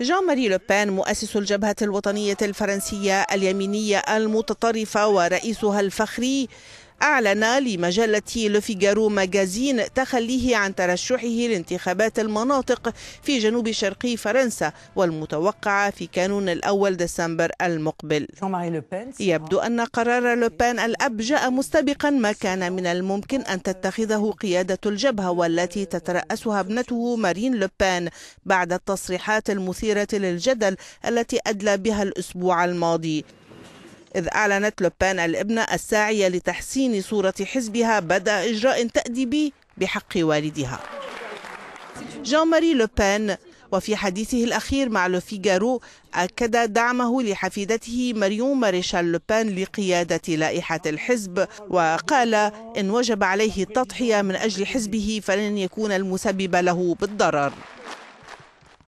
جان ماري لوبان مؤسس الجبهة الوطنية الفرنسية اليمينية المتطرفة ورئيسها الفخري أعلن لمجلة لوفيغارو ماجازين تخليه عن ترشحه لانتخابات المناطق في جنوب شرقي فرنسا والمتوقعة في كانون الأول ديسمبر المقبل يبدو أن قرار لوبان الأب جاء مستبقا ما كان من الممكن أن تتخذه قيادة الجبهة والتي تترأسها ابنته مارين لوبان بعد التصريحات المثيرة للجدل التي أدلى بها الأسبوع الماضي إذ أعلنت لوبان الابنة الساعية لتحسين صورة حزبها بدء إجراء تأديبي بحق والدها جان ماري لوبان وفي حديثه الأخير مع لوفيغارو أكد دعمه لحفيدته مريوم ماريشال لوبان لقيادة لائحة الحزب وقال إن وجب عليه التضحية من أجل حزبه فلن يكون المسبب له بالضرر